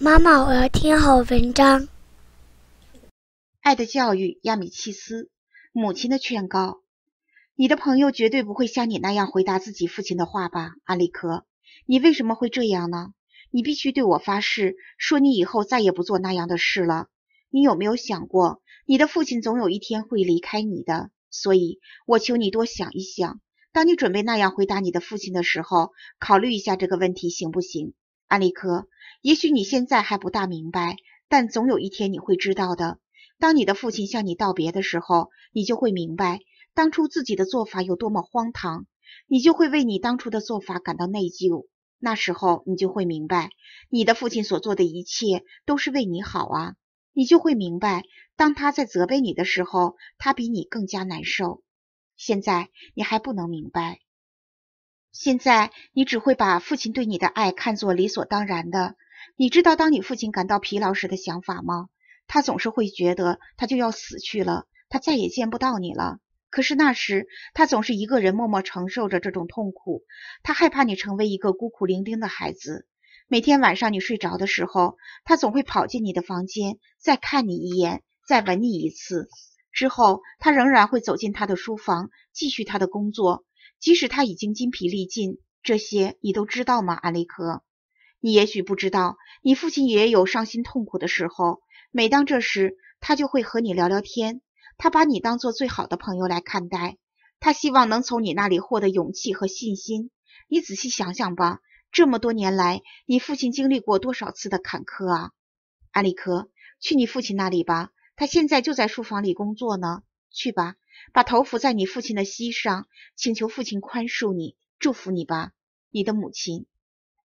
妈妈，我要听好文章。《爱的教育》亚米契斯。母亲的劝告：你的朋友绝对不会像你那样回答自己父亲的话吧，阿力克？你为什么会这样呢？你必须对我发誓，说你以后再也不做那样的事了。你有没有想过，你的父亲总有一天会离开你的？所以我求你多想一想。当你准备那样回答你的父亲的时候，考虑一下这个问题，行不行？安利科，也许你现在还不大明白，但总有一天你会知道的。当你的父亲向你道别的时候，你就会明白当初自己的做法有多么荒唐，你就会为你当初的做法感到内疚。那时候，你就会明白，你的父亲所做的一切都是为你好啊！你就会明白，当他在责备你的时候，他比你更加难受。现在你还不能明白。现在你只会把父亲对你的爱看作理所当然的。你知道当你父亲感到疲劳时的想法吗？他总是会觉得他就要死去了，他再也见不到你了。可是那时他总是一个人默默承受着这种痛苦。他害怕你成为一个孤苦伶仃的孩子。每天晚上你睡着的时候，他总会跑进你的房间，再看你一眼，再吻你一次。之后他仍然会走进他的书房，继续他的工作。即使他已经筋疲力尽，这些你都知道吗，安利克？你也许不知道，你父亲也有伤心痛苦的时候。每当这时，他就会和你聊聊天，他把你当做最好的朋友来看待，他希望能从你那里获得勇气和信心。你仔细想想吧，这么多年来，你父亲经历过多少次的坎坷啊，安利克，去你父亲那里吧，他现在就在书房里工作呢。去吧，把头伏在你父亲的膝上，请求父亲宽恕你，祝福你吧，你的母亲。